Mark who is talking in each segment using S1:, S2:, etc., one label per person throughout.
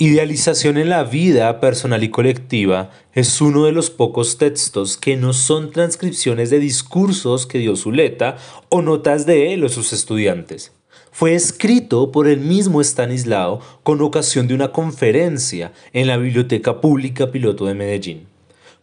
S1: Idealización en la vida personal y colectiva es uno de los pocos textos que no son transcripciones de discursos que dio Zuleta o notas de él o sus estudiantes. Fue escrito por el mismo Stanislao con ocasión de una conferencia en la Biblioteca Pública Piloto de Medellín.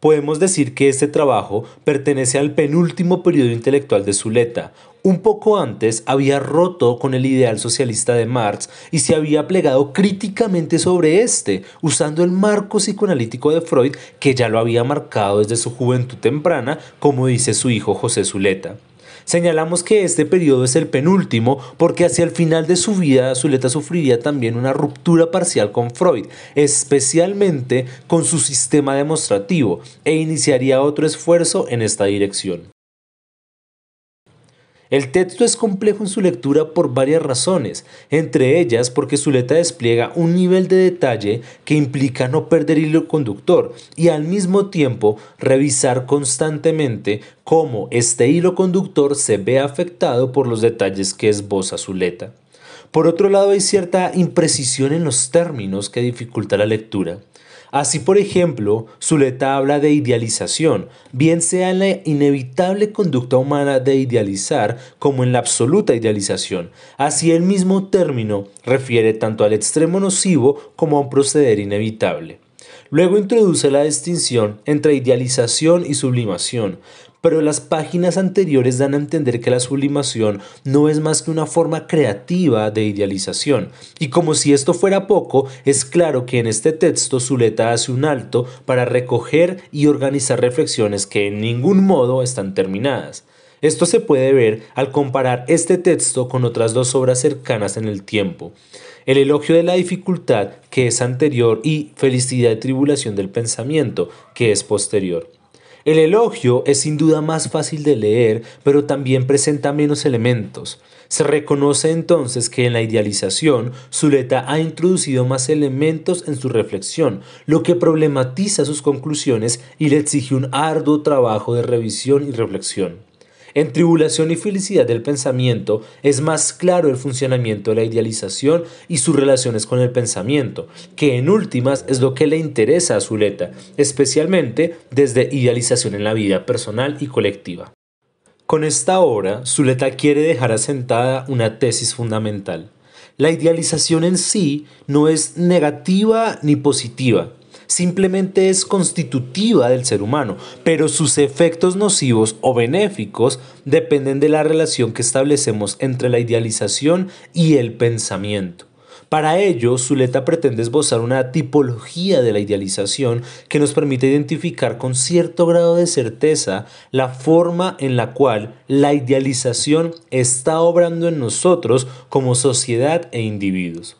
S1: Podemos decir que este trabajo pertenece al penúltimo periodo intelectual de Zuleta. Un poco antes había roto con el ideal socialista de Marx y se había plegado críticamente sobre este, usando el marco psicoanalítico de Freud que ya lo había marcado desde su juventud temprana, como dice su hijo José Zuleta. Señalamos que este periodo es el penúltimo porque hacia el final de su vida Zuleta sufriría también una ruptura parcial con Freud, especialmente con su sistema demostrativo, e iniciaría otro esfuerzo en esta dirección. El texto es complejo en su lectura por varias razones, entre ellas porque Zuleta despliega un nivel de detalle que implica no perder hilo conductor y al mismo tiempo revisar constantemente cómo este hilo conductor se ve afectado por los detalles que esboza Zuleta. Por otro lado, hay cierta imprecisión en los términos que dificulta la lectura. Así, por ejemplo, Zuleta habla de idealización, bien sea en la inevitable conducta humana de idealizar como en la absoluta idealización. Así, el mismo término refiere tanto al extremo nocivo como a un proceder inevitable. Luego introduce la distinción entre idealización y sublimación, pero las páginas anteriores dan a entender que la sublimación no es más que una forma creativa de idealización. Y como si esto fuera poco, es claro que en este texto Zuleta hace un alto para recoger y organizar reflexiones que en ningún modo están terminadas. Esto se puede ver al comparar este texto con otras dos obras cercanas en el tiempo. El elogio de la dificultad, que es anterior, y felicidad y tribulación del pensamiento, que es posterior. El elogio es sin duda más fácil de leer, pero también presenta menos elementos. Se reconoce entonces que en la idealización, Zuleta ha introducido más elementos en su reflexión, lo que problematiza sus conclusiones y le exige un arduo trabajo de revisión y reflexión. En tribulación y felicidad del pensamiento es más claro el funcionamiento de la idealización y sus relaciones con el pensamiento, que en últimas es lo que le interesa a Zuleta, especialmente desde idealización en la vida personal y colectiva. Con esta obra, Zuleta quiere dejar asentada una tesis fundamental. La idealización en sí no es negativa ni positiva, simplemente es constitutiva del ser humano, pero sus efectos nocivos o benéficos dependen de la relación que establecemos entre la idealización y el pensamiento. Para ello, Zuleta pretende esbozar una tipología de la idealización que nos permite identificar con cierto grado de certeza la forma en la cual la idealización está obrando en nosotros como sociedad e individuos.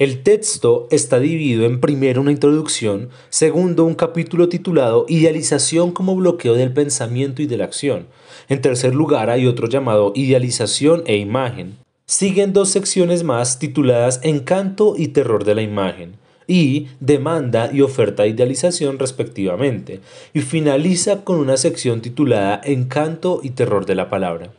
S1: El texto está dividido en primero una introducción, segundo un capítulo titulado Idealización como bloqueo del pensamiento y de la acción. En tercer lugar hay otro llamado Idealización e imagen. Siguen dos secciones más tituladas Encanto y Terror de la imagen y demanda y oferta de idealización respectivamente, y finaliza con una sección titulada Encanto y Terror de la Palabra.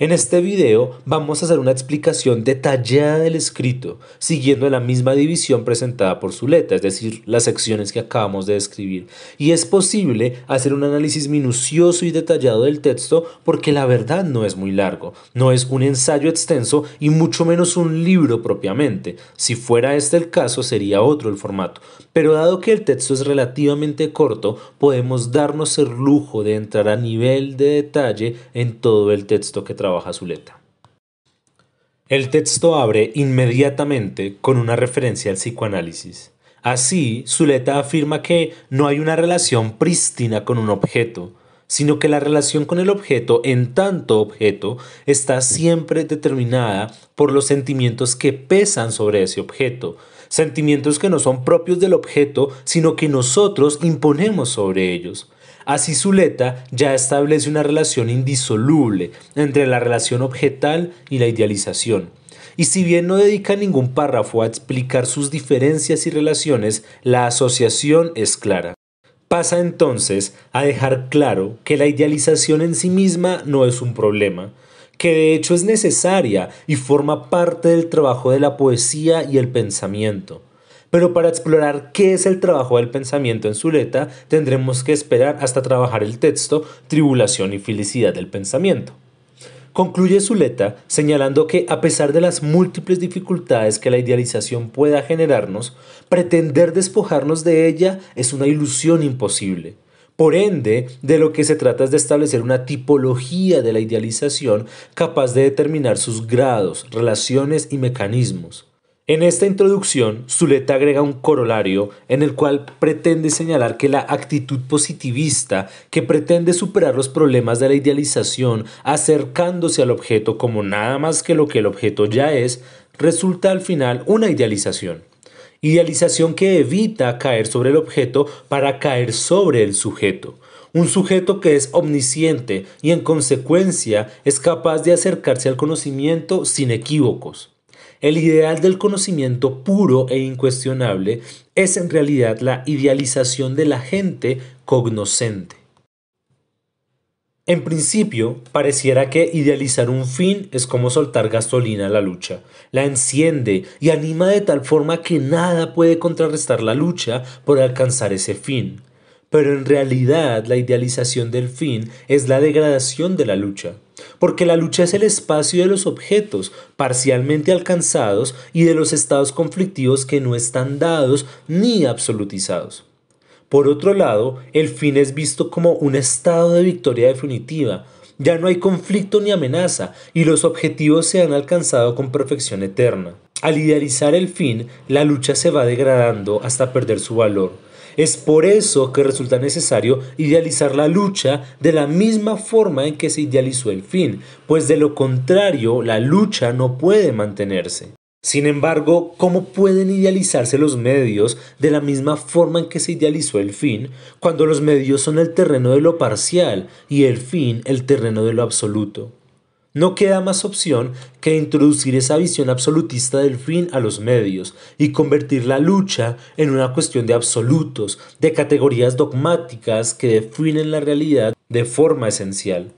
S1: En este video vamos a hacer una explicación detallada del escrito, siguiendo la misma división presentada por Zuleta, es decir, las secciones que acabamos de describir. Y es posible hacer un análisis minucioso y detallado del texto porque la verdad no es muy largo, no es un ensayo extenso y mucho menos un libro propiamente. Si fuera este el caso, sería otro el formato. Pero dado que el texto es relativamente corto, podemos darnos el lujo de entrar a nivel de detalle en todo el texto que trabaja Zuleta. El texto abre inmediatamente con una referencia al psicoanálisis. Así, Zuleta afirma que no hay una relación prístina con un objeto, sino que la relación con el objeto en tanto objeto está siempre determinada por los sentimientos que pesan sobre ese objeto, sentimientos que no son propios del objeto, sino que nosotros imponemos sobre ellos. Así Zuleta ya establece una relación indisoluble entre la relación objetal y la idealización. Y si bien no dedica ningún párrafo a explicar sus diferencias y relaciones, la asociación es clara. Pasa entonces a dejar claro que la idealización en sí misma no es un problema, que de hecho es necesaria y forma parte del trabajo de la poesía y el pensamiento. Pero para explorar qué es el trabajo del pensamiento en Zuleta, tendremos que esperar hasta trabajar el texto Tribulación y Felicidad del Pensamiento. Concluye Zuleta señalando que, a pesar de las múltiples dificultades que la idealización pueda generarnos, pretender despojarnos de ella es una ilusión imposible. Por ende, de lo que se trata es de establecer una tipología de la idealización capaz de determinar sus grados, relaciones y mecanismos. En esta introducción, Zuleta agrega un corolario en el cual pretende señalar que la actitud positivista, que pretende superar los problemas de la idealización acercándose al objeto como nada más que lo que el objeto ya es, resulta al final una idealización. Idealización que evita caer sobre el objeto para caer sobre el sujeto un sujeto que es omnisciente y en consecuencia es capaz de acercarse al conocimiento sin equívocos. El ideal del conocimiento puro e incuestionable es en realidad la idealización de la gente cognoscente. En principio, pareciera que idealizar un fin es como soltar gasolina a la lucha. La enciende y anima de tal forma que nada puede contrarrestar la lucha por alcanzar ese fin. Pero en realidad la idealización del fin es la degradación de la lucha porque la lucha es el espacio de los objetos parcialmente alcanzados y de los estados conflictivos que no están dados ni absolutizados. Por otro lado, el fin es visto como un estado de victoria definitiva, ya no hay conflicto ni amenaza y los objetivos se han alcanzado con perfección eterna. Al idealizar el fin, la lucha se va degradando hasta perder su valor es por eso que resulta necesario idealizar la lucha de la misma forma en que se idealizó el fin, pues de lo contrario la lucha no puede mantenerse. Sin embargo, ¿cómo pueden idealizarse los medios de la misma forma en que se idealizó el fin, cuando los medios son el terreno de lo parcial y el fin el terreno de lo absoluto? No queda más opción que introducir esa visión absolutista del fin a los medios y convertir la lucha en una cuestión de absolutos, de categorías dogmáticas que definen la realidad de forma esencial.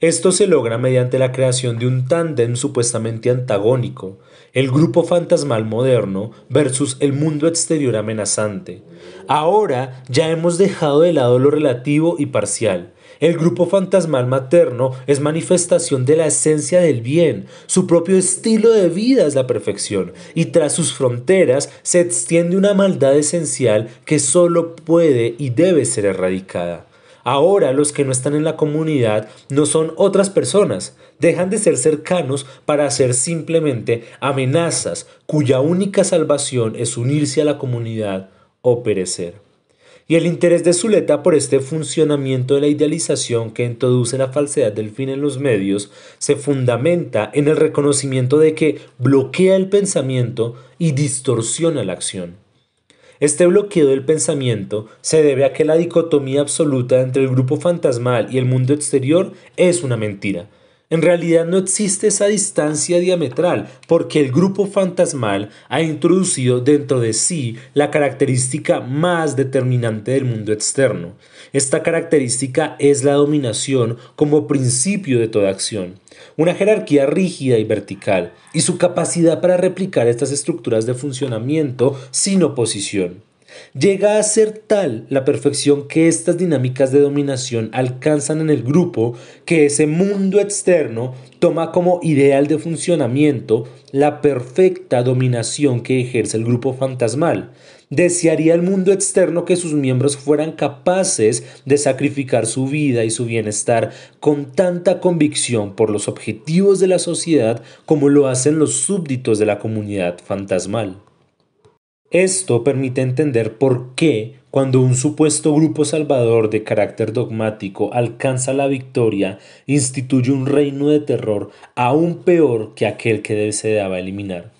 S1: Esto se logra mediante la creación de un tándem supuestamente antagónico, el grupo fantasmal moderno versus el mundo exterior amenazante. Ahora ya hemos dejado de lado lo relativo y parcial el grupo fantasmal materno es manifestación de la esencia del bien, su propio estilo de vida es la perfección, y tras sus fronteras se extiende una maldad esencial que solo puede y debe ser erradicada. Ahora los que no están en la comunidad no son otras personas, dejan de ser cercanos para ser simplemente amenazas cuya única salvación es unirse a la comunidad o perecer y el interés de Zuleta por este funcionamiento de la idealización que introduce la falsedad del fin en los medios se fundamenta en el reconocimiento de que bloquea el pensamiento y distorsiona la acción. Este bloqueo del pensamiento se debe a que la dicotomía absoluta entre el grupo fantasmal y el mundo exterior es una mentira, en realidad no existe esa distancia diametral porque el grupo fantasmal ha introducido dentro de sí la característica más determinante del mundo externo. Esta característica es la dominación como principio de toda acción, una jerarquía rígida y vertical, y su capacidad para replicar estas estructuras de funcionamiento sin oposición. Llega a ser tal la perfección que estas dinámicas de dominación alcanzan en el grupo que ese mundo externo toma como ideal de funcionamiento la perfecta dominación que ejerce el grupo fantasmal. Desearía el mundo externo que sus miembros fueran capaces de sacrificar su vida y su bienestar con tanta convicción por los objetivos de la sociedad como lo hacen los súbditos de la comunidad fantasmal. Esto permite entender por qué cuando un supuesto grupo salvador de carácter dogmático alcanza la victoria, instituye un reino de terror aún peor que aquel que deseaba eliminar.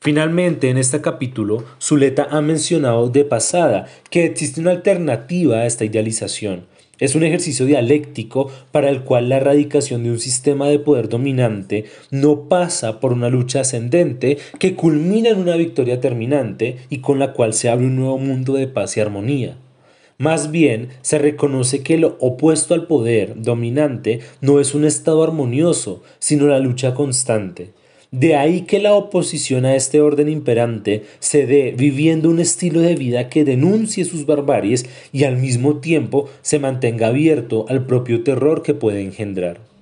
S1: Finalmente, en este capítulo, Zuleta ha mencionado de pasada que existe una alternativa a esta idealización, es un ejercicio dialéctico para el cual la erradicación de un sistema de poder dominante no pasa por una lucha ascendente que culmina en una victoria terminante y con la cual se abre un nuevo mundo de paz y armonía. Más bien, se reconoce que lo opuesto al poder dominante no es un estado armonioso, sino la lucha constante de ahí que la oposición a este orden imperante se dé viviendo un estilo de vida que denuncie sus barbaries y al mismo tiempo se mantenga abierto al propio terror que puede engendrar.